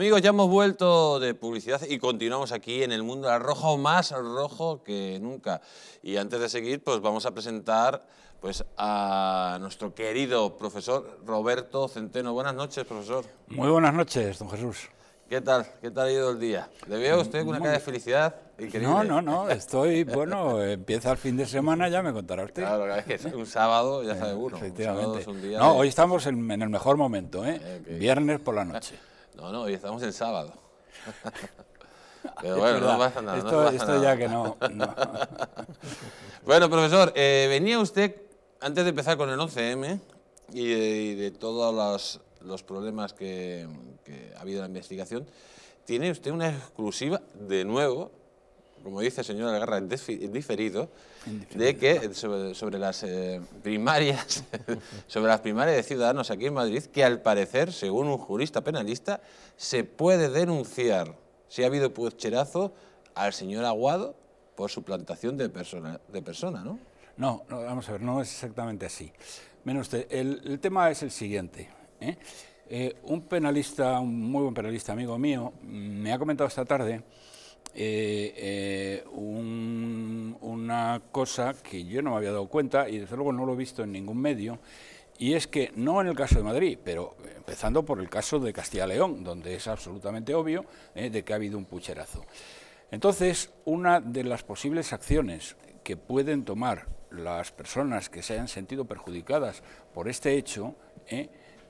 Amigos, ya hemos vuelto de publicidad y continuamos aquí en el mundo rojo, más rojo que nunca. Y antes de seguir, pues vamos a presentar pues, a nuestro querido profesor Roberto Centeno. Buenas noches, profesor. Muy buenas noches, don Jesús. ¿Qué tal? ¿Qué tal ha ido el día? Le veo a mm, usted con una cara de felicidad increíble. No, no, no, estoy, bueno, empieza el fin de semana, ya me contará usted. Claro, es que es un sábado, ya sabe eh, uno. Efectivamente. no, hoy estamos en, el mejor momento, ¿eh? Viernes por la noche. No, no, hoy estamos en sábado. Pero bueno, no pasa nada. Esto, no esto ya que no. bueno, profesor, eh, venía usted, antes de empezar con el 11M y de, todos los, problemas que, que, ha habido en la investigación, tiene usted una exclusiva, de nuevo, como dice el señor Algarra, es diferido, de que sobre, las eh, primarias, sobre las primarias de ciudadanos aquí en Madrid, que al parecer, según un jurista penalista, se puede denunciar si ha habido pucherazo al señor Aguado por suplantación de persona, de persona ¿no? No, vamos a ver, no es exactamente así. Menos usted, el, tema es el siguiente. ¿eh? Eh, un penalista, un muy buen penalista amigo mío, mm, me ha comentado esta tarde eh, eh, una cosa que yo no me había dado cuenta y desde luego no lo he visto en ningún medio, y es que no en el caso de Madrid, pero empezando por el caso de Castilla-León, donde es absolutamente obvio eh, de que ha habido un pucherazo. Entonces, una de las posibles acciones que pueden tomar las personas que se hayan sentido perjudicadas por este hecho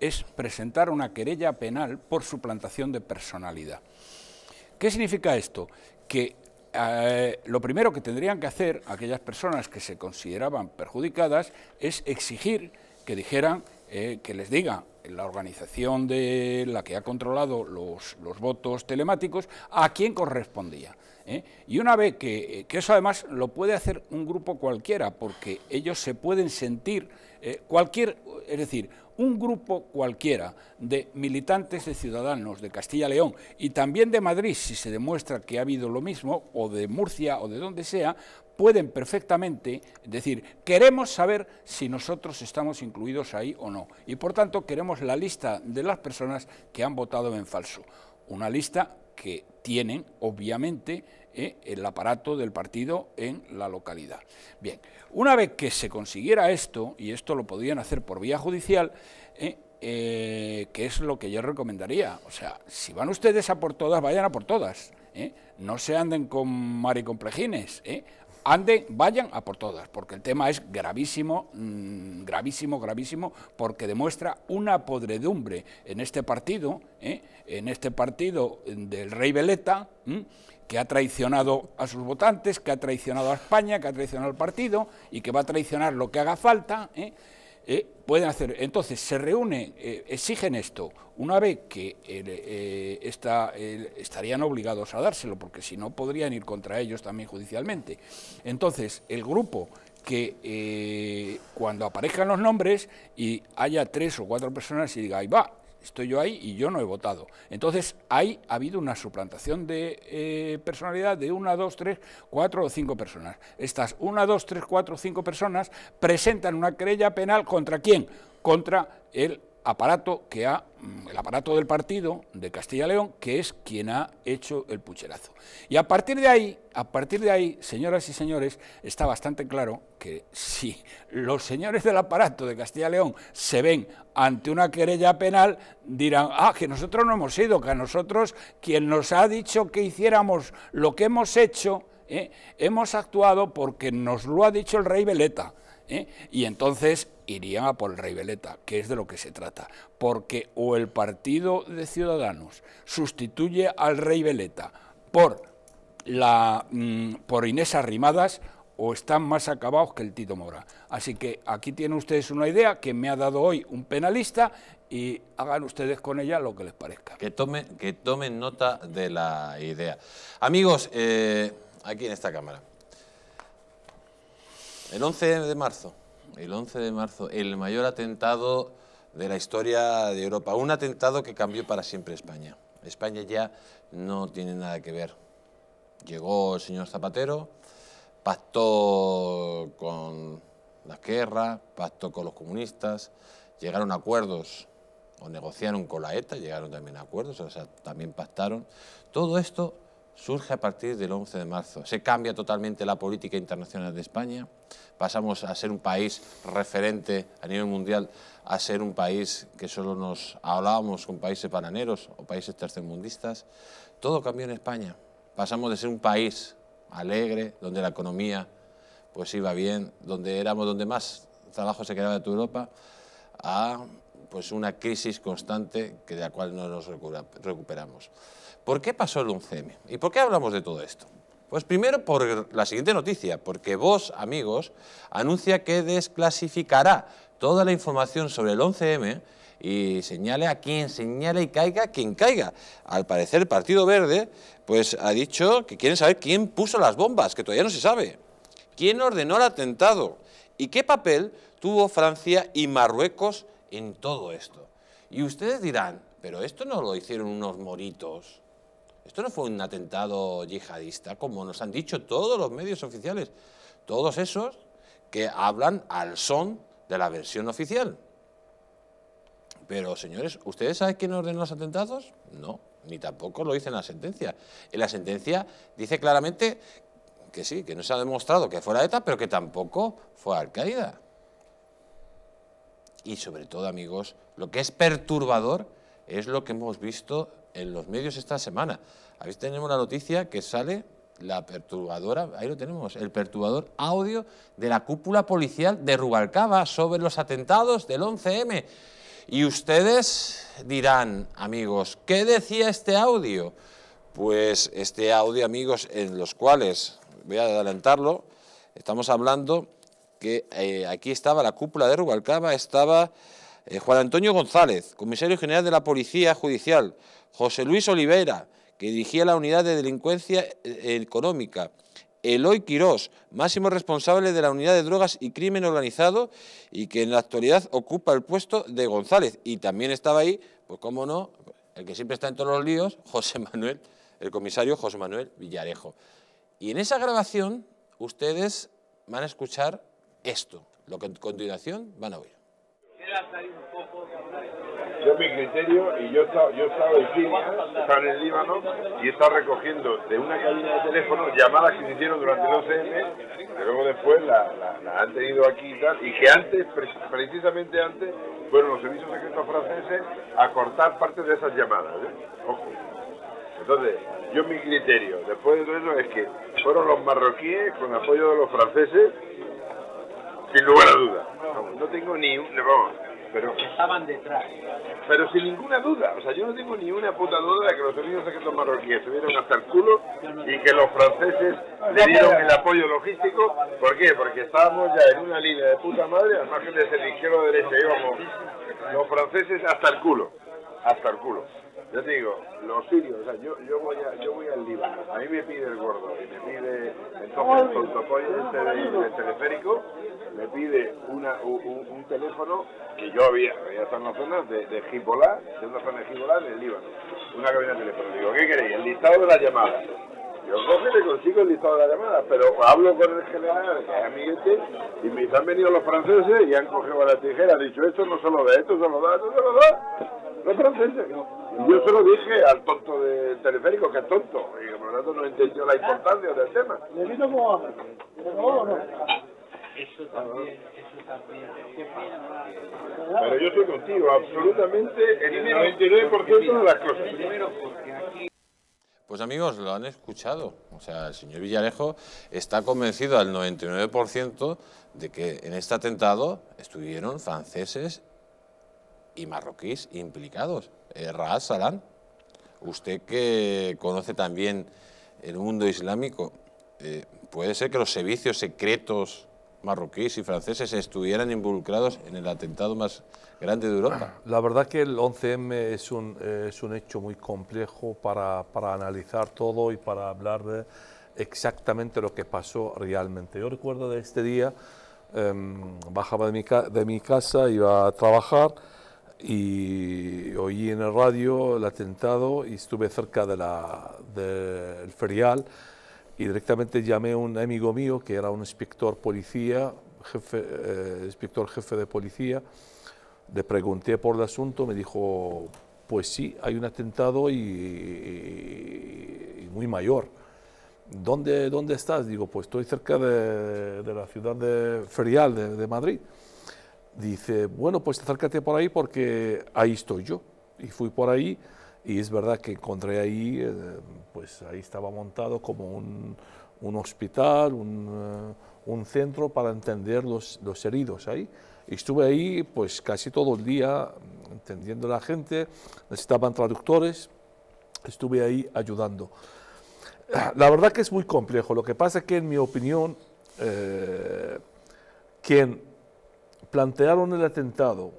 es presentar una querella penal por suplantación de personalidad. ¿Qué significa esto? Que eh, lo primero que tendrían que hacer aquellas personas que se consideraban perjudicadas es exigir que dijeran, eh, que les diga la organización de la que ha controlado los, votos telemáticos a quién correspondía. ¿eh? Y una vez que, que, eso además lo puede hacer un grupo cualquiera, porque ellos se pueden sentir cualquier, es decir, un grupo cualquiera de militantes de ciudadanos de Castilla y León y también de Madrid, si se demuestra que ha habido lo mismo, o de Murcia o de donde sea, pueden perfectamente decir, queremos saber si nosotros estamos incluidos ahí o no. Y por tanto queremos la lista de las personas que han votado en falso. Una lista que tienen, obviamente, eh, el aparato del partido en la localidad. Bien, una vez que se consiguiera esto, y esto lo podían hacer por vía judicial, eh, eh que es lo que yo recomendaría. O sea, si van ustedes a por todas, vayan a por todas. Eh. No se anden con maricomplejines. Anden, vayan a por todas, porque el tema es gravísimo, mm, gravísimo, gravísimo, porque demuestra una podredumbre en este partido, en este partido del rey Veleta, mm, que ha traicionado a sus votantes, que ha traicionado a España, que ha traicionado al partido y que va a traicionar lo que haga falta, ¿eh? Eh, pueden hacer. Entonces se reúnen, eh, exigen esto, una vez que estarían obligados a dárselo, porque si no podrían ir contra ellos también judicialmente. Entonces el grupo que cuando aparezcan los nombres y haya tres o cuatro personas y diga, ahí va, estoy yo ahí y yo no he votado. Entonces, ahí ha habido una suplantación de eh, personalidad de una, dos, tres, cuatro o cinco personas. Estas una, dos, tres, cuatro o cinco personas presentan una querella penal contra quién? Contra el aparato que ha, mm, el aparato del partido de Castilla León, que es quien ha hecho el pucherazo. Y a partir de ahí, a partir de ahí, señoras y señores, está bastante claro que si los señores del aparato de Castilla León se ven ante una querella penal, dirán, ah, que nosotros no hemos ido, que a nosotros quien nos ha dicho que hiciéramos lo que hemos hecho, eh, hemos actuado porque nos lo ha dicho el rey Veleta. Eh". y entonces irían a por el rey Veleta, que es de lo que se trata. Porque o el partido de Ciudadanos sustituye al rey Veleta por, la, mm, por Inés Arrimadas o están más acabados que el Tito Mora. Así que aquí tienen ustedes una idea que me ha dado hoy un penalista y hagan ustedes con ella lo que les parezca. Que tomen, que nota de la idea. Amigos, eh, aquí en esta cámara, el 11 de marzo, el 11 de marzo, el mayor atentado de la historia de Europa, un atentado que cambió para siempre España. España ya no tiene nada que ver. Llegó el señor Zapatero, pactó con la guerra, pactó con los comunistas, llegaron a acuerdos o negociaron con la ETA, llegaron también a acuerdos, o sea, también pactaron. Todo esto surge a partir del 11 de marzo. Se cambia totalmente la política internacional de España, pasamos a ser un país referente a nivel mundial, a ser un país que solo nos hablábamos con países bananeros o países tercermundistas. Todo cambió en España. Pasamos de ser un país alegre, donde la economía pues iba bien, donde éramos donde más trabajo se quedaba de toda Europa, a pues una crisis constante que de la cual no nos recuperamos. ¿Por qué pasó el 11M? ¿Y por qué hablamos de todo esto? Pues primero por la siguiente noticia, porque vos, amigos, anuncia que desclasificará toda la información sobre el 11M y señale a quien señale y caiga quien caiga. Al parecer el Partido Verde pues ha dicho que quieren saber quién puso las bombas, que todavía no se sabe. ¿Quién ordenó el atentado? ¿Y qué papel tuvo Francia y Marruecos en todo esto. Y ustedes dirán, pero esto no lo hicieron unos moritos, esto no fue un atentado yihadista, como nos han dicho todos los medios oficiales, todos esos que hablan al son de la versión oficial. Pero señores, ¿ustedes saben quién ordenó los atentados? No, ni tampoco lo dice en la sentencia. En la sentencia dice claramente que sí, que no se ha demostrado que fuera ETA, pero que tampoco fue Al-Qaeda y sobre todo, amigos, lo que es perturbador es lo que hemos visto en los medios esta semana. Habéis tenemos la noticia que sale la perturbadora, ahí lo tenemos, el perturbador audio de la cúpula policial de Rubalcaba sobre los atentados del 11M. Y ustedes dirán, amigos, ¿qué decía este audio? Pues este audio, amigos, en los cuales, voy a adelantarlo, estamos hablando que eh, aquí estaba la cúpula de Rubalcaba, estaba eh, Juan Antonio González, comisario general de la Policía Judicial, José Luis Oliveira, que dirigía la unidad de delincuencia eh, económica, Eloy Quirós, máximo responsable de la unidad de drogas y crimen organizado y que en la actualidad ocupa el puesto de González. Y también estaba ahí, pues cómo no, el que siempre está en todos los líos, José Manuel, el comisario José Manuel Villarejo. Y en esa grabación ustedes van a escuchar esto, lo que a continuación van a oír. Yo mi criterio, y yo, yo estaba en Siria, en el Líbano, y está recogiendo de una cabina de teléfono llamadas que se hicieron durante los meses... que luego después las la, han tenido aquí y tal, y que antes, precisamente antes, fueron los servicios secretos franceses a cortar parte de esas llamadas. ¿eh? Entonces, yo mi criterio, después de todo eso, es que fueron los marroquíes, con apoyo de los franceses, sin lugar a duda No, no tengo ni un... Vamos, pero... Estaban detrás. Pero sin ninguna duda. O sea, yo no tengo ni una puta duda de que los servicios secretos marroquíes vieron hasta el culo y que los franceses le dieron el apoyo logístico. ¿Por qué? Porque estábamos ya en una línea de puta madre, al margen desde el izquierdo derecha, íbamos los franceses hasta el culo. Hasta el culo. Yo te digo, los sirios, o sea, yo, yo voy a, yo voy al Líbano, a mí me pide el gordo y me pide entonces el apoyo este de, teleférico me pide una, un, teléfono que yo había, había estado en la zona de, de de una zona de en el Líbano, una cabina teléfono, Digo, ¿qué queréis? El listado de las llamadas. Yo coge y le consigo el listado de las llamadas, pero hablo con el general, que es amiguete, y me han venido los franceses y han cogido la tijera, han dicho, esto no se lo da, esto se lo da, esto se lo da. Los franceses. Y yo se lo dije al tonto del teleférico, que es tonto, y por lo tanto no entendió la importancia del tema. ¿Le pero yo estoy contigo, absolutamente el 99% de las cosas. Pues amigos, lo han escuchado. O sea, el señor Villarejo está convencido al 99% de que en este atentado estuvieron franceses y marroquíes implicados. Eh, Raad Salán, usted que conoce también el mundo islámico, eh, ¿puede ser que los servicios secretos marroquíes y franceses estuvieran involucrados en el atentado más grande de Europa. Ah, la verdad que el 11M es un, es un hecho muy complejo para, para, analizar todo y para hablar de exactamente lo que pasó realmente. Yo recuerdo de este día, em, bajaba de mi, de mi casa, iba a trabajar y oí en el radio el atentado y estuve cerca del de la, de ferial y directamente llamé a un amigo mío que era un inspector policía, jefe, eh, inspector jefe de policía, le pregunté por el asunto, me dijo, pues sí, hay un atentado y, muy mayor. ¿Dónde, ¿Dónde estás? Digo, pues estoy cerca de, la ciudad de Ferial de Madrid. Dice, bueno, pues acércate por ahí porque ahí estoy yo. Y fui por ahí y es verdad que encontré ahí, eh, pues ahí estaba montado como un, un hospital, un, eh, un, centro para entender los, los heridos ahí. Y estuve ahí pues casi todo el día entendiendo a la gente, necesitaban traductores, estuve ahí ayudando. La verdad que es muy complejo, lo que pasa es que en mi opinión, eh, quien plantearon el atentado,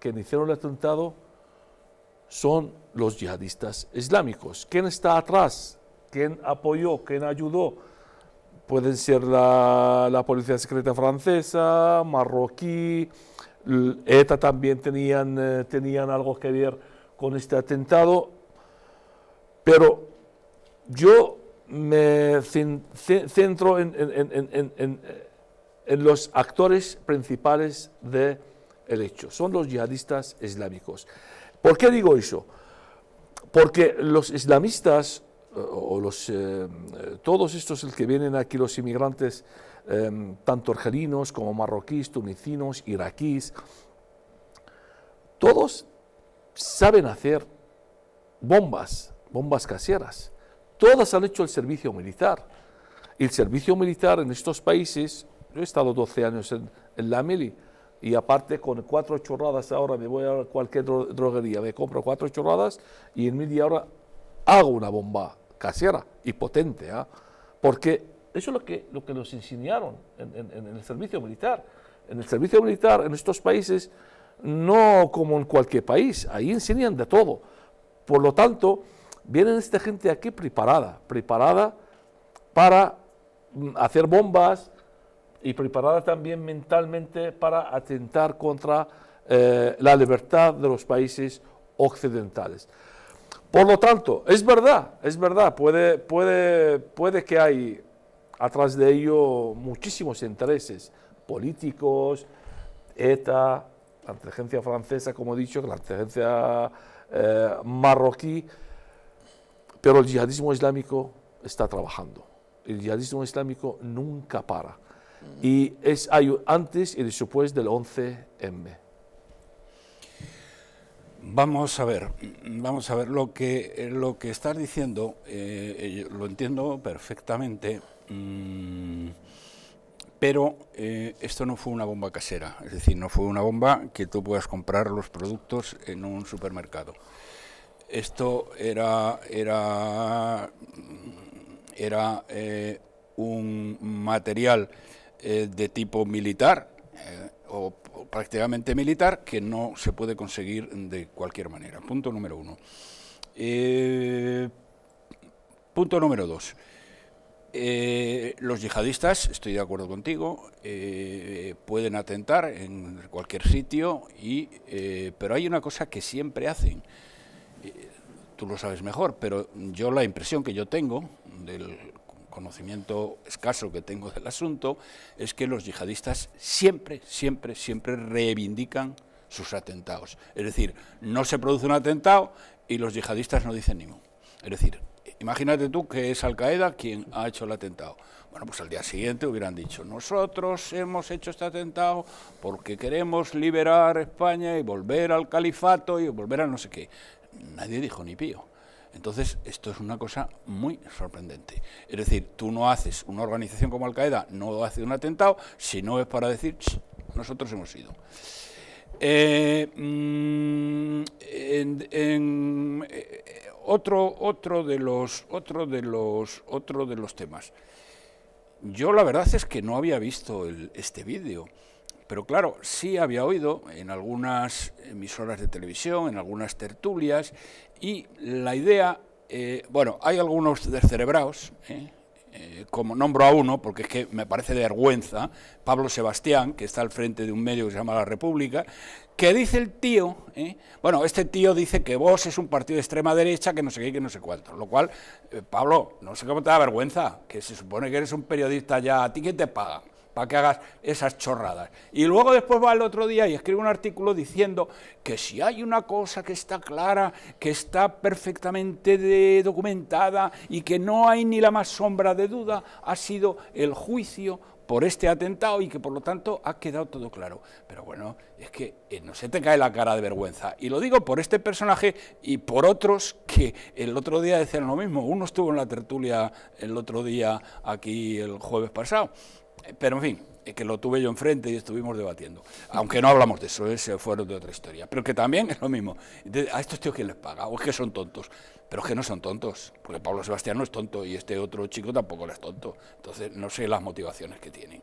quien hicieron el atentado, son los yihadistas islámicos. ¿Quién está atrás? ¿Quién apoyó? ¿Quién ayudó? Pueden ser la, policía secreta francesa, marroquí, ETA también tenían, eh, tenían algo que ver con este atentado. Pero yo me centro en, eh, en, los actores principales del hecho. Son los yihadistas islámicos. ¿Por qué digo eso? Porque los islamistas, eh, o los, eh, eh, todos estos que vienen aquí, los inmigrantes, em, tanto argelinos como marroquíes, tunecinos, iraquíes, todos saben hacer bombas, bombas caseras. Todas han hecho el servicio militar. El servicio militar en estos países, yo he estado 12 años en, la Mili, y aparte con cuatro chorradas ahora me voy a cualquier droguería, me compro cuatro chorradas y en media hora hago una bomba casera y potente. ¿ah? Porque eso es lo que, lo que nos enseñaron en, el servicio militar. En el servicio militar en estos países, no como en cualquier país, ahí enseñan de todo. Por lo tanto, vienen esta gente aquí preparada, preparada para mm, hacer bombas, y preparada también mentalmente para atentar contra eh, la libertad de los países occidentales. Por lo tanto, es verdad, es verdad, puede, que hay atrás de ello muchísimos intereses políticos, ETA, la inteligencia francesa, como he dicho, la inteligencia eh, marroquí, pero el yihadismo islámico está trabajando. El yihadismo islámico nunca para. Y es, antes y después del 11M. Vamos a ver, vamos a ver, lo que, lo que estás diciendo eh, eh, lo entiendo perfectamente, mm, pero eh, esto no fue una bomba casera, es decir, no fue una bomba que tú puedas comprar los productos en un supermercado. Esto era, era, era un material eh, de tipo militar eh, o, prácticamente militar que no se puede conseguir de cualquier manera. Punto número uno. Eh, punto número dos. los yihadistas, estoy de acuerdo contigo, pueden atentar en cualquier sitio, pero hay una cosa que siempre hacen. tú lo sabes mejor, pero yo la impresión que yo tengo del conocimiento escaso que tengo del asunto, es que los yihadistas siempre, siempre, siempre reivindican sus atentados. Es decir, no se produce un atentado y los yihadistas no dicen ni Es decir, imagínate tú que es Al-Qaeda quien ha hecho el atentado. Bueno, pues al día siguiente hubieran dicho, nosotros hemos hecho este atentado porque queremos liberar España y volver al califato y volver a no sé qué. Nadie dijo ni pío. Entonces, esto es una cosa muy sorprendente. Es decir, tú no haces, una organización como Al-Qaeda no hace un atentado si no es para decir, nosotros hemos ido. Eh, mm, en, eh, otro, otro, de los, otro, de los, otro de los temas. Yo la verdad es que no había visto este vídeo. Pero claro, sí había oído en algunas emisoras de televisión, en algunas tertulias, y la idea, eh, bueno, hay algunos descerebrados, ¿eh? ¿eh? como nombro a uno, porque es que me parece de vergüenza, Pablo Sebastián, que está al frente de un medio que se llama La República, que dice el tío, ¿eh? bueno, este tío dice que vos es un partido de extrema derecha, que no sé qué, que no sé cuánto, lo cual, Pablo, no sé cómo te da vergüenza, que se supone que eres un periodista ya, ¿a ti quién te paga? para que hagas esas chorradas. Y luego después va el otro día y escribe un artículo diciendo que si hay una cosa que está clara, que está perfectamente documentada y que no hay ni la más sombra de duda, ha sido el juicio por este atentado y que por lo tanto ha quedado todo claro. Pero bueno, es que eh, no se te cae la cara de vergüenza. Y lo digo por este personaje y por otros que el otro día decían lo mismo. Uno estuvo en la tertulia el otro día aquí el jueves pasado pero en fin, que lo tuve yo enfrente y estuvimos debatiendo. Aunque no hablamos de eso, ese ¿eh? fuera de otra historia. Pero que también es lo mismo. a estos tíos quién les paga, o es que son tontos. Pero es que no son tontos, porque Pablo Sebastián no es tonto y este otro chico tampoco es tonto. Entonces no sé las motivaciones que tienen.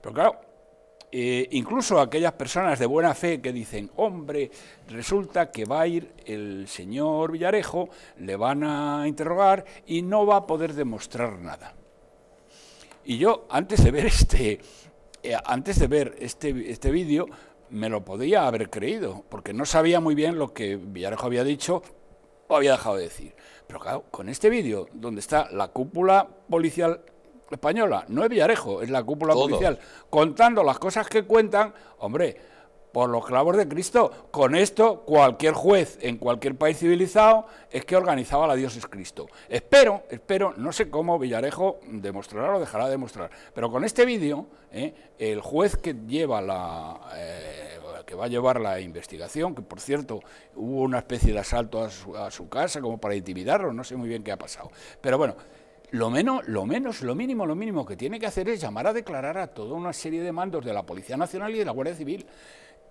Pero claro, eh, incluso aquellas personas de buena fe que dicen, hombre, resulta que va a ir el señor Villarejo, le van a interrogar y no va a poder demostrar nada. Y yo, antes de ver este, eh, antes de ver este, este, vídeo, me lo podía haber creído, porque no sabía muy bien lo que Villarejo había dicho o había dejado de decir. Pero claro, con este vídeo, donde está la cúpula policial española, no es Villarejo, es la cúpula policial, contando las cosas que cuentan, hombre, por los clavos de Cristo. Con esto, cualquier juez en cualquier país civilizado es que organizaba la dioses Cristo. Espero, espero, no sé cómo Villarejo demostrará o dejará de demostrar, pero con este vídeo, ¿eh? el juez que lleva la... Eh, que va a llevar la investigación, que por cierto hubo una especie de asalto a su, a su casa como para intimidarlo, no sé muy bien qué ha pasado. Pero bueno, lo menos, lo menos, lo mínimo, lo mínimo que tiene que hacer es llamar a declarar a toda una serie de mandos de la Policía Nacional y de la Guardia Civil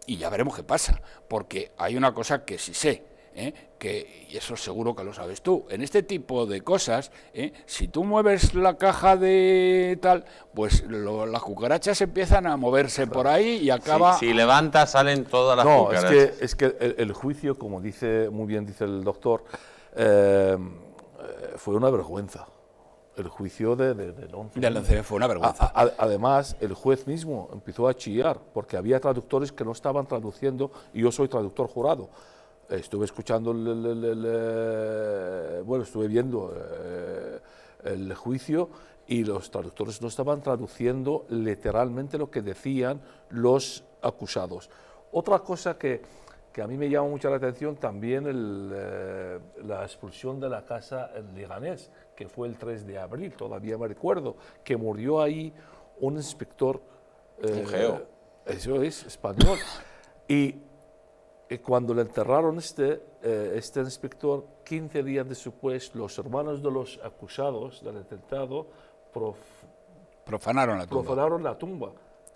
y ya veremos qué pasa, porque hay una cosa que sí sé, ¿eh? que y eso seguro que lo sabes tú. En este tipo de cosas, ¿eh? si tú mueves la caja de tal, pues las cucarachas empiezan a moverse por ahí y acaba. Si, levanta salen todas las cucarachas. es que, el, juicio, como dice muy bien dice el doctor, eh, fue una vergüenza el juicio de, de, del 11. 11 fue una vergüenza. además, el juez mismo empezó a chillar porque había traductores que no estaban traduciendo y yo soy traductor jurado. Estuve escuchando, eh, bueno, estuve viendo eh, el juicio y los traductores no estaban traduciendo literalmente lo que decían los acusados. Otra cosa que, que a mí me llama mucho la atención también el, eh, la expulsión de la casa en Liganés que fue el 3 de abril, todavía me recuerdo, que murió ahí un inspector. Eh, Eso es, español. y, cuando le enterraron este, eh, este inspector, 15 días después, los hermanos de los acusados del atentado profanaron la tumba. Profanaron la tumba.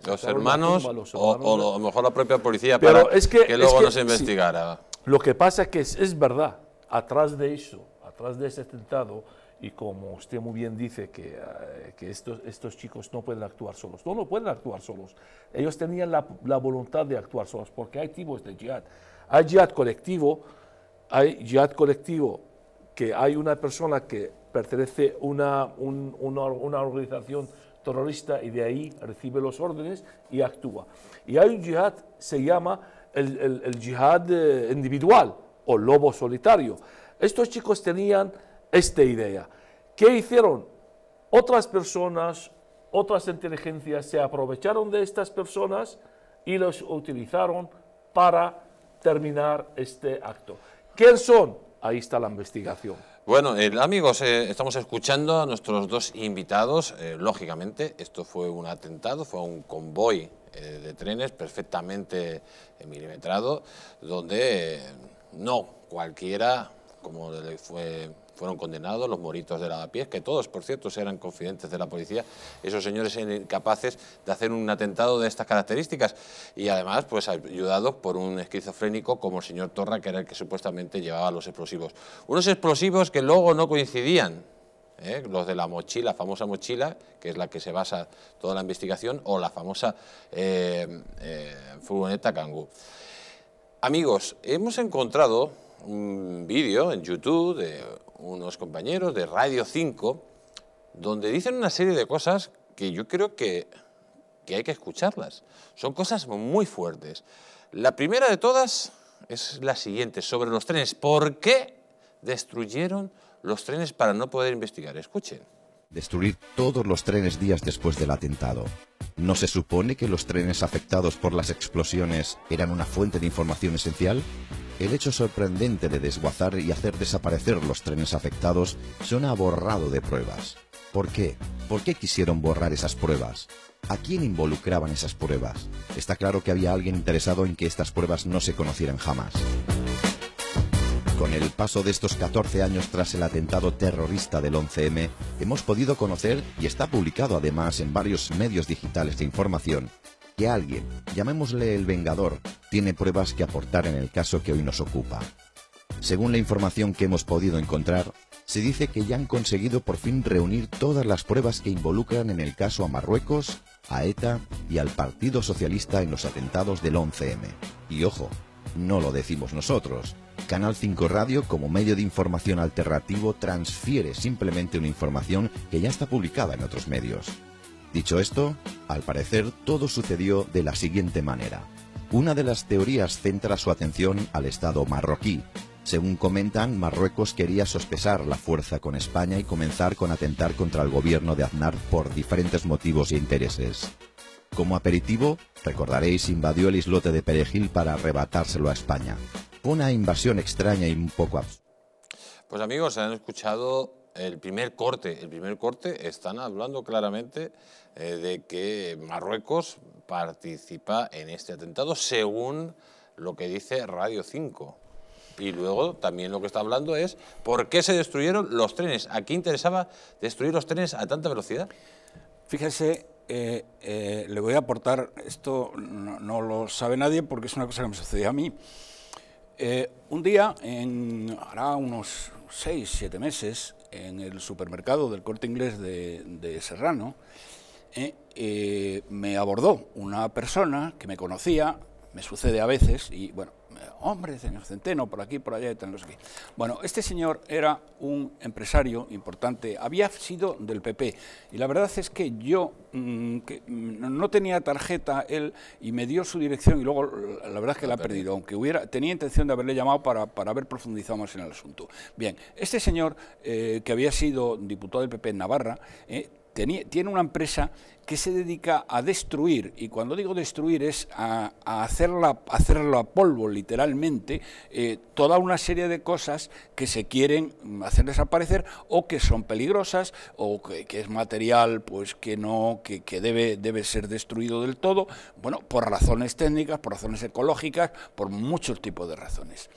Los hermanos, o, a lo mejor la propia policía Pero es que, luego nos no se investigara. lo que pasa es que es verdad, atrás de eso, atrás de ese atentado, y como usted muy bien dice que, eh, que estos, estos, chicos no pueden actuar solos, no, no pueden actuar solos. Ellos tenían la, la voluntad de actuar solos porque hay tipos de jihad. Hay jihad colectivo, hay jihad colectivo que hay una persona que pertenece a una, una, organización terrorista y de ahí recibe los órdenes y actúa. Y hay un jihad, se llama el, el, jihad eh, individual o lobo solitario. Estos chicos tenían esta idea. ¿Qué hicieron? Otras personas, otras inteligencias se aprovecharon de estas personas y los utilizaron para terminar este acto. ¿Quién son? Ahí está la investigación. Bueno, eh, amigos, eh, estamos escuchando a nuestros dos invitados. Eh, lógicamente, esto fue un atentado, fue un convoy de trenes perfectamente milimetrado, donde no cualquiera, como le fue fueron condenados, los moritos de Lavapiés, que todos, por cierto, eran confidentes de la policía, esos señores eran incapaces de hacer un atentado de estas características y además pues ayudados por un esquizofrénico como el señor Torra, que era el que supuestamente llevaba los explosivos. Unos explosivos que luego no coincidían, ¿eh? los de la mochila, famosa mochila, que es la que se basa toda la investigación, o la famosa eh, eh, furgoneta Kangoo. Amigos, hemos encontrado un vídeo en YouTube de unos compañeros de Radio 5, donde dicen una serie de cosas que yo creo que, que hay que escucharlas. Son cosas muy fuertes. La primera de todas es la siguiente, sobre los trenes. ¿Por qué destruyeron los trenes para no poder investigar? Escuchen. Destruir todos los trenes días después del atentado. ¿No se supone que los trenes afectados por las explosiones eran una fuente de información esencial? El hecho sorprendente de desguazar y hacer desaparecer los trenes afectados suena a borrado de pruebas. ¿Por qué? ¿Por qué quisieron borrar esas pruebas? ¿A quién involucraban esas pruebas? Está claro que había alguien interesado en que estas pruebas no se conocieran jamás. Con el paso de estos 14 años tras el atentado terrorista del 11M, hemos podido conocer, y está publicado además en varios medios digitales de información, que alguien, llamémosle el Vengador, tiene pruebas que aportar en el caso que hoy nos ocupa. Según la información que hemos podido encontrar, se dice que ya han conseguido por fin reunir todas las pruebas que involucran en el caso a Marruecos, a ETA y al Partido Socialista en los atentados del 11M. Y ojo, no lo decimos nosotros. Canal 5 Radio, como medio de información alternativo, transfiere simplemente una información que ya está publicada en otros medios. Dicho esto, al parecer todo sucedió de la siguiente manera. Una de las teorías centra su atención al Estado marroquí. Según comentan, Marruecos quería sospesar la fuerza con España y comenzar con atentar contra el gobierno de Aznar por diferentes motivos e intereses. Como aperitivo, recordaréis, invadió el islote de Perejil para arrebatárselo a España. Una invasión extraña y un poco absurda. Pues amigos, han escuchado el primer corte. El primer corte están hablando claramente eh, de que Marruecos participa en este atentado, según lo que dice Radio 5. Y luego también lo que está hablando es por qué se destruyeron los trenes. ¿A qué interesaba destruir los trenes a tanta velocidad? Fíjese, eh, eh, le voy a aportar, esto no, lo sabe nadie porque es una cosa que me sucedió a mí. un día, en, hará unos 6, 7 meses, en el supermercado del corte inglés de, de Serrano, ¿eh? Eh, me abordó una persona que me conocía, me sucede a veces, y bueno, hombre, señor Centeno, por aquí, por allá, y los Bueno, este señor era un empresario importante, había sido del PP, y la verdad es que yo mm, mm, no tenía tarjeta él, y me dio su dirección, y luego la verdad es que la he perdido, aunque hubiera, tenía intención de haberle llamado para, para haber profundizado más en el asunto. Bien, este señor, eh, que había sido diputado del PP en Navarra, tiene una empresa que se dedica a destruir, y cuando digo destruir es a, hacerla, hacerlo a polvo literalmente, eh, toda una serie de cosas que se quieren hacer desaparecer o que son peligrosas o que, es material pues que no, que, debe, debe ser destruido del todo, bueno, por razones técnicas, por razones ecológicas, por muchos tipos de razones.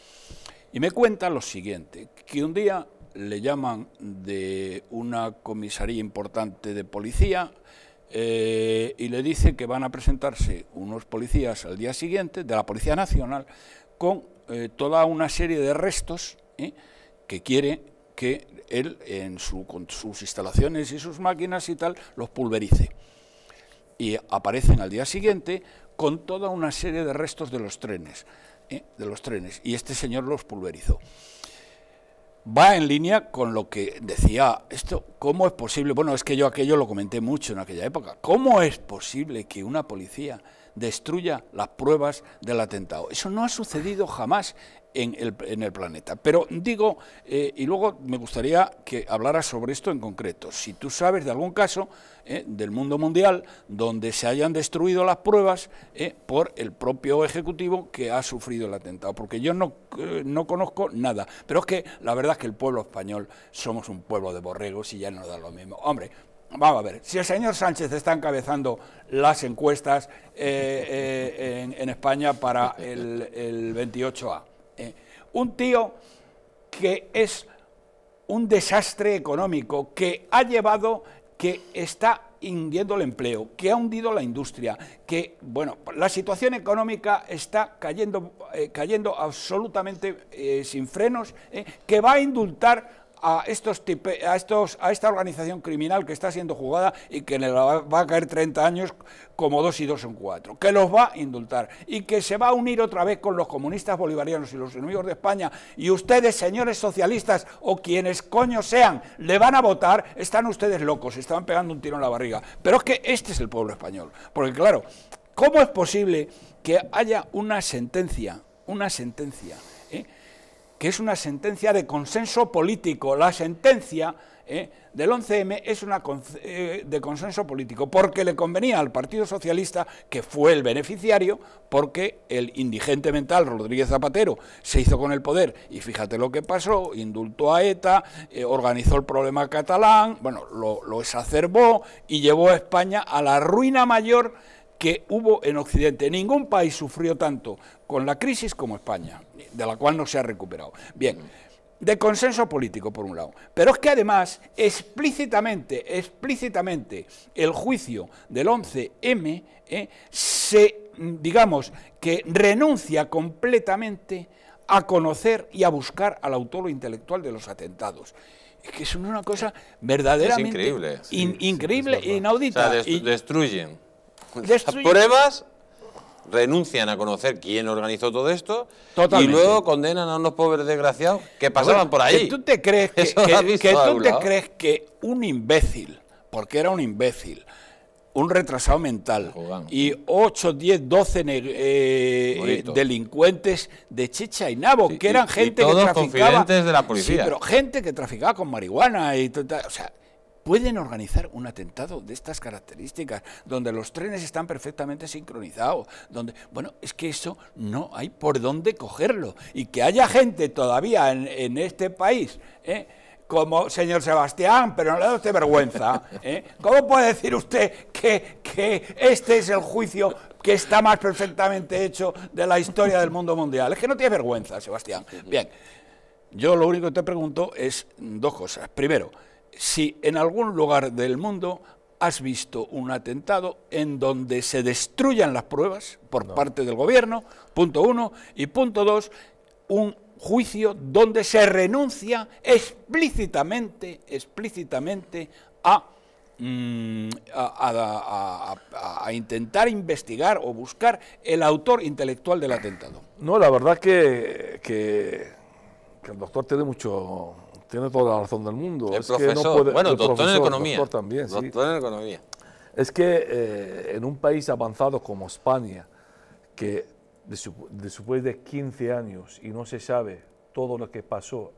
Y me cuenta lo siguiente, que un día le llaman de una comisaría importante de policía eh, y le dicen que van a presentarse unos policías al día siguiente de la Policía Nacional con eh, toda una serie de restos ¿eh? que quiere que él en con sus instalaciones y sus máquinas y tal los pulverice. Y aparecen al día siguiente con toda una serie de restos de los trenes, de los trenes. Y este señor los pulverizó va en línea con lo que decía esto, ¿cómo es posible? Bueno, es que yo aquello lo comenté mucho en aquella época. ¿Cómo es posible que una policía destruya las pruebas del atentado? Eso no ha sucedido jamás en el, planeta. Pero digo, eh, y luego me gustaría que hablaras sobre esto en concreto. Si tú sabes de algún caso eh, del mundo mundial donde se hayan destruido las pruebas eh, por el propio Ejecutivo que ha sufrido el atentado, porque yo no, no conozco nada. Pero es que la verdad es que el pueblo español somos un pueblo de borregos y ya no da lo mismo. Hombre, Vamos a ver, si el señor Sánchez está encabezando las encuestas en, España para el 28A, eh, un tío que es un desastre económico, que ha llevado, que está hundiendo el empleo, que ha hundido la industria, que, bueno, la situación económica está cayendo, eh, cayendo absolutamente eh, sin frenos, que va a indultar a, estos a, estos, a esta organización criminal que está siendo jugada y que le va, a caer 30 años como dos y dos en cuatro, que los va a indultar y que se va a unir otra vez con los comunistas bolivarianos y los enemigos de España. Y ustedes, señores socialistas o quienes coño sean, le van a votar, están ustedes locos, estaban pegando un tiro en la barriga. Pero es que este es el pueblo español, porque claro, ¿cómo es posible que haya una sentencia, una sentencia? que es una sentencia de consenso político. La sentencia eh, del 11M es una eh, de consenso político, porque le convenía al Partido Socialista, que fue el beneficiario, porque el indigente mental Rodríguez Zapatero se hizo con el poder y fíjate lo que pasó, indultó a ETA, eh, organizó el problema catalán, bueno, lo, lo exacerbó y llevó a España a la ruina mayor que hubo en Occidente. Ningún país sufrió tanto con la crisis como España, de la cual no se ha recuperado. Bien, de consenso político, por un lado. Pero es que además, explícitamente, explícitamente, el juicio del 11M eh, se, digamos, que renuncia completamente a conocer y a buscar al autor intelectual de los atentados. Es que es una cosa verdaderamente increíble, increíble e inaudita. destruyen. Las pruebas renuncian a conocer quién organizó todo esto y luego condenan a unos pobres desgraciados que pasaban por ahí. tú te crees que, crees que un imbécil, porque era un imbécil, un retrasado mental y 8, 10, 12 delincuentes de Checha y nabo, que eran gente que traficaba... de Sí, pero gente que traficaba con marihuana y... O sea, pueden organizar un atentado de estas características, donde los trenes están perfectamente sincronizados, donde, bueno, es que eso no hay por dónde cogerlo. Y que haya gente todavía en, este país, ¿eh? como señor Sebastián, pero no le da usted vergüenza. ¿eh? ¿Cómo puede decir usted que, que este es el juicio que está más perfectamente hecho de la historia del mundo mundial? Es que no tiene vergüenza, Sebastián. Bien, yo lo único que te pregunto es dos cosas. Primero, si en algún lugar del mundo has visto un atentado en donde se destruyan las pruebas por parte del gobierno, punto uno, y punto dos, un juicio donde se renuncia explícitamente, explícitamente mm, a, a, intentar investigar o buscar el autor intelectual del atentado. No, la verdad que, que, que el doctor tiene mucho, tiene toda la razón del mundo. es que no puede, bueno, el doctor, en economía, también, doctor en economía. Es que eh, en un país avanzado como España, que después de 15 años y no se sabe todo lo que pasó,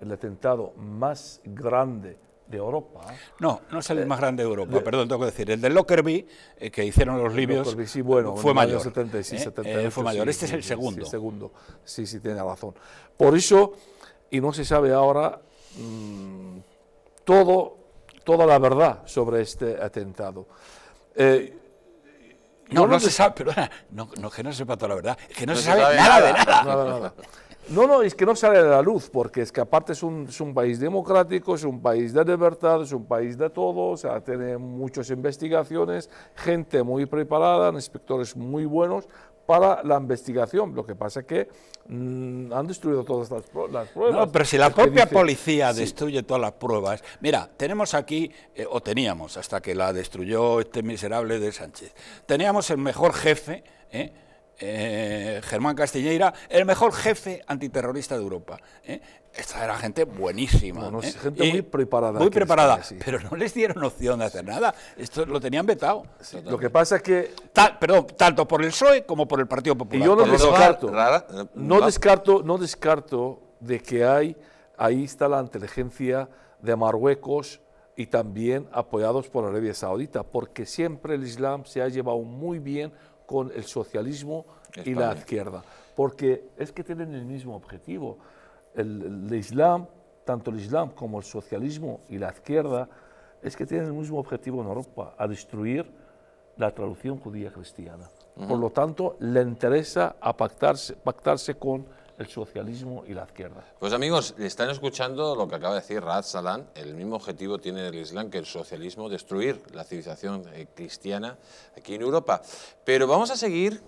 el atentado más grande de Europa. No, no es el eh, más grande de Europa, perdón, tengo que decir. El de Lockerbie, eh, que hicieron los libios, sí, bueno, fue mayor. fue mayor. Este es el segundo. segundo. Sí, sí, tiene razón. Por eso, y no se sabe ahora Mm, todo, toda la verdad sobre este atentado. Eh, no, no, se sabe, pero no, que no sepa toda la verdad, que no, se, sabe, nada, de nada. No, no, es que no sale a la luz, porque es que aparte es un, es un, país democrático, es un país de libertad, es un país de todo, o sea, tiene muchas investigaciones, gente muy preparada, inspectores muy buenos, para la investigación. Lo que pasa es que mm, han destruido todas las, pruebas. No, pero si la propia policía destruye todas las pruebas. Mira, tenemos aquí, eh, o teníamos hasta que la destruyó este miserable de Sánchez, teníamos el mejor jefe. ¿eh? Eh, Germán Castilleira, el mejor jefe antiterrorista de Europa. ¿eh? Esta era gente buenísima. ¿eh? Gente muy preparada. Muy preparada, pero no les dieron opción de hacer nada. Esto lo tenían vetado. lo que pasa es que... Tal, perdón, tanto por el PSOE como por el Partido Popular. Y yo no descarto, no, descarto, no descarto de que hay, ahí está la inteligencia de Marruecos y también apoyados por Arabia Saudita, porque siempre el Islam se ha llevado muy bien con el socialismo y la izquierda, porque es que tienen el mismo objetivo. El, Islam, tanto el Islam como el socialismo y la izquierda, es que tienen el mismo objetivo en Europa, a destruir la traducción judía cristiana. Por lo tanto, le interesa pactarse, pactarse con el socialismo y la izquierda. Pues amigos, están escuchando lo que acaba de decir Raad Salán, El mismo objetivo tiene el Islam que el socialismo, destruir la civilización eh, cristiana aquí en Europa. Pero vamos a seguir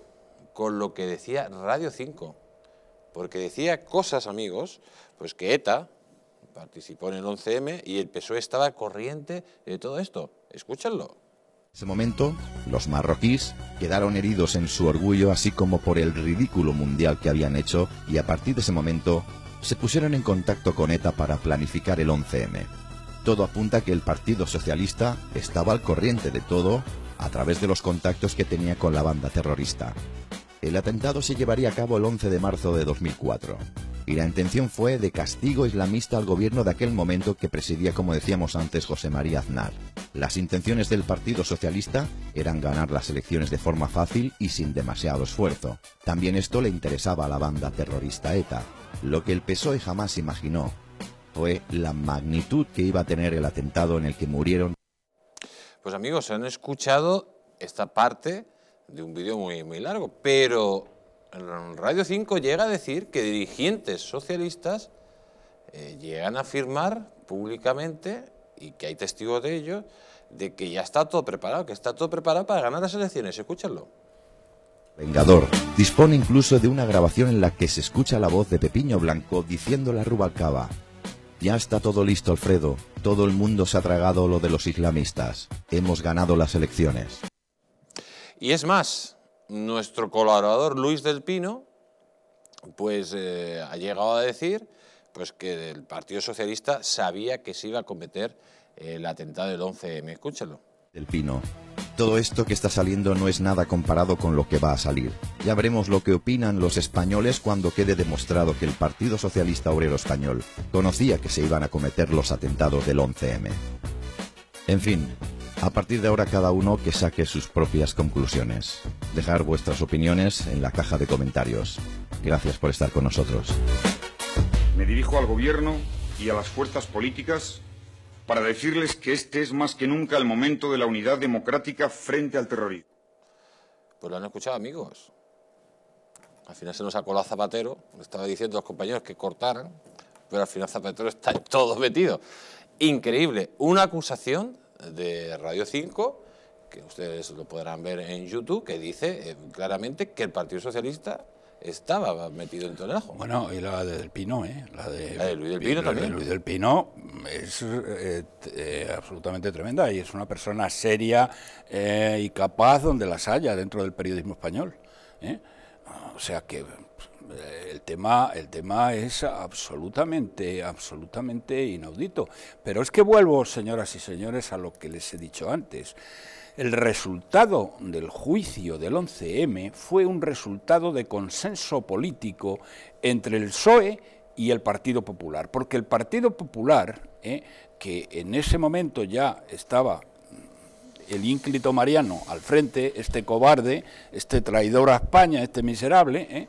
con lo que decía Radio 5, porque decía cosas, amigos, pues que ETA participó en el 11M y el PSOE estaba corriente de todo esto. Escúchenlo ese momento, los marroquíes quedaron heridos en su orgullo, así como por el ridículo mundial que habían hecho, y a partir de ese momento se pusieron en contacto con ETA para planificar el 11M. Todo apunta a que el Partido Socialista estaba al corriente de todo a través de los contactos que tenía con la banda terrorista. El atentado se llevaría a cabo el 11 de marzo de 2004, y la intención fue de castigo islamista al gobierno de aquel momento que presidía, como decíamos antes, José María Aznar. Las intenciones del Partido Socialista eran ganar las elecciones de forma fácil y sin demasiado esfuerzo. También esto le interesaba a la banda terrorista ETA. Lo que el PSOE jamás imaginó fue la magnitud que iba a tener el atentado en el que murieron. Pues amigos, han escuchado esta parte de un vídeo muy, muy largo, pero Radio 5 llega a decir que dirigentes socialistas eh, llegan a firmar públicamente y que hay testigos de ello, de que ya está todo preparado, que está todo preparado para ganar las elecciones. Escúchenlo. Vengador dispone incluso de una grabación en la que se escucha la voz de Pepiño Blanco diciéndole a Rubalcaba, ya está todo listo Alfredo, todo el mundo se ha tragado lo de los islamistas, hemos ganado las elecciones. Y es más, nuestro colaborador Luis del Pino, pues eh, ha llegado a decir pues que el Partido Socialista sabía que se iba a cometer eh, el atentado del 11M. Escúchalo. El Pino. Todo esto que está saliendo no es nada comparado con lo que va a salir. Ya veremos lo que opinan los españoles cuando quede demostrado que el Partido Socialista Obrero Español conocía que se iban a cometer los atentados del 11M. En fin, a partir de ahora cada uno que saque sus propias conclusiones. Dejar vuestras opiniones en la caja de comentarios. Gracias por estar con nosotros. Me dirijo al gobierno y a las fuerzas políticas para decirles que este es más que nunca el momento de la unidad democrática frente al terrorismo. Pues lo han escuchado, amigos. Al final se nos sacó la Zapatero, estaba diciendo a los compañeros que cortaran, pero al final Zapatero está todo metido. Increíble. Una acusación de Radio 5, que ustedes lo podrán ver en YouTube, que dice eh, claramente que el Partido Socialista estaba metido en todo el ajo. Bueno, y la de del Pino, ¿eh? La de, Luis del Pino también. Luis del Pino es eh, eh, absolutamente tremenda y es una persona seria eh, y capaz donde las haya dentro del periodismo español. O sea que el tema, el tema es absolutamente, absolutamente inaudito. Pero es que vuelvo, señoras y señores, a lo que les he dicho antes. El resultado del juicio del 11M fue un resultado de consenso político entre el PSOE y el Partido Popular, porque el Partido Popular, eh, que en ese momento ya estaba el ínclito Mariano al frente, este cobarde, este traidor a España, este miserable, eh,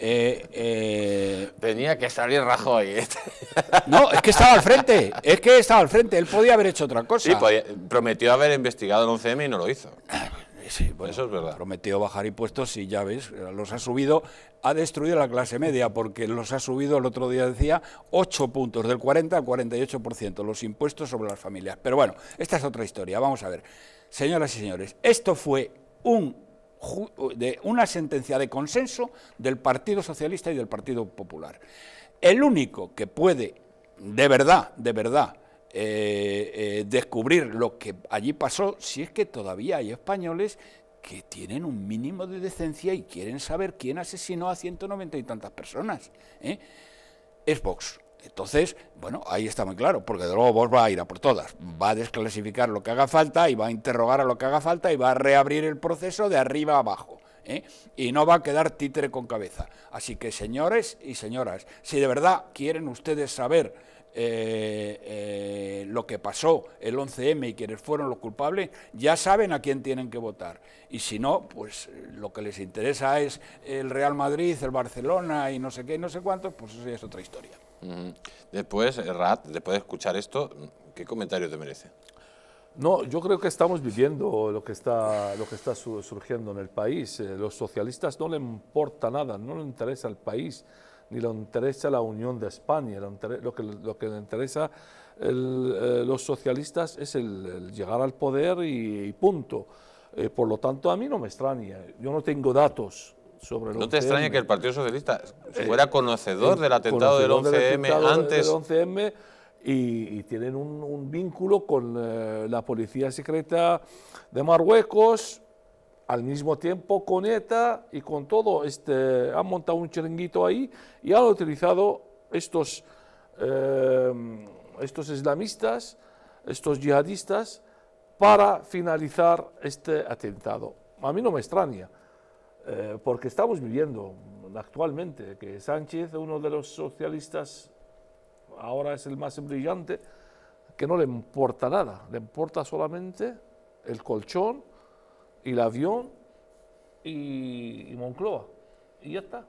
eh, eh, Tenía que salir Rajoy. ¿eh? No, es que estaba al frente. Es que estaba al frente. Él podía haber hecho otra cosa. Sí, prometió haber investigado en un y no lo hizo. Ah, Eso es verdad. Prometió bajar impuestos y ya ves, los ha subido, ha destruido la clase media porque los ha subido, el otro día decía, 8 puntos, del 40 al 48%, los impuestos sobre las familias. Pero bueno, esta es otra historia, vamos a ver. Señoras y señores, esto fue un de una sentencia de consenso del Partido Socialista y del Partido Popular. El único que puede, de verdad, de verdad, eh, eh, descubrir lo que allí pasó, si es que todavía hay españoles que tienen un mínimo de decencia y quieren saber quién asesinó a 190 y tantas personas. ¿eh? Es Vox. Entonces, bueno, ahí está muy claro, porque de luego vos va a ir a por todas, va a desclasificar lo que haga falta y va a interrogar a lo que haga falta y va a reabrir el proceso de arriba a abajo. ¿eh? Y no va a quedar títere con cabeza. Así que, señores y señoras, si de verdad quieren ustedes saber eh, eh, lo que pasó el 11M y quienes fueron los culpables, ya saben a quién tienen que votar. Y si no, pues lo que les interesa es el Real Madrid, el Barcelona y no sé qué no sé cuántos, pues eso ya es otra historia. Después, eh, Rat, después de escuchar esto, ¿qué comentario te merece? No, yo creo que estamos viviendo lo que está, lo que está surgiendo en el país. Eh, los socialistas no le importa nada, no le interesa el país, ni le interesa la unión de España. Lo, que, lo que le interesa el, eh, los socialistas es el, llegar al poder y, punto. por lo tanto, a mí no me extraña. Yo no tengo datos ¿No te extraña que el Partido Socialista fuera conocedor del atentado del 11M antes? Del 11M y, tienen un, vínculo con eh, la policía secreta de Marruecos, al mismo tiempo con ETA y con todo. Este, han montado un chiringuito ahí y han utilizado estos, eh, estos islamistas, estos yihadistas, para finalizar este atentado. A mí no me extraña. Eh, porque estamos viviendo actualmente que Sánchez, uno de los socialistas, ahora es el más brillante, que no le importa nada, le importa solamente el colchón y el avión y, Moncloa, y ya está.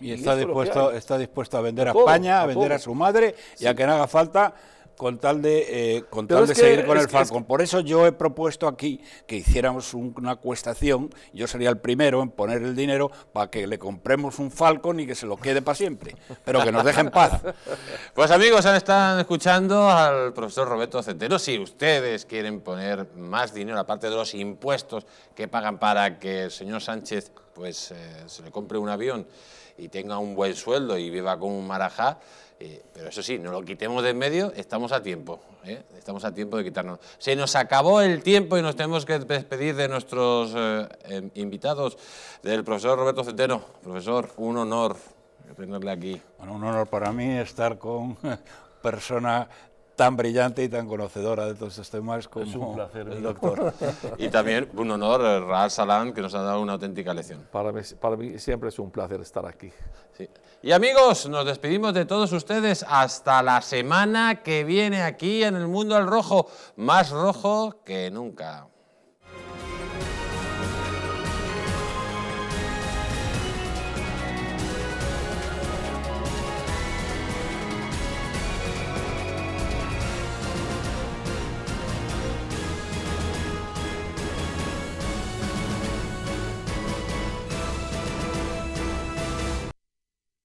Y, está, dispuesto, está dispuesto a vender a, España, a, vender a su madre, y a que no haga falta con tal de, eh, de seguir con el Falcon. Por eso yo he propuesto aquí que hiciéramos una cuestación, yo sería el primero en poner el dinero para que le compremos un Falcon y que se lo quede para siempre, pero que nos deje en paz. pues amigos, están escuchando al profesor Roberto Centeno. Si ustedes quieren poner más dinero, aparte de los impuestos que pagan para que el señor Sánchez pues eh, se le compre un avión y tenga un buen sueldo y viva con un marajá, eh, pero eso sí, no lo quitemos de en medio, estamos a tiempo, ¿eh? estamos a tiempo de quitarnos. Se nos acabó el tiempo y nos tenemos que despedir de nuestros em, invitados, del profesor Roberto Centeno. Profesor, un honor tenerle aquí. un honor para mí estar con persona tan brillante y tan conocedora de todos estos temas como un placer, el doctor. y también un honor, eh, Raal Salán, que nos ha dado una auténtica lección. Para mí, siempre es un placer estar aquí. Y amigos, nos despedimos de todos ustedes hasta la semana que viene aquí en el Mundo al Rojo, más rojo que nunca.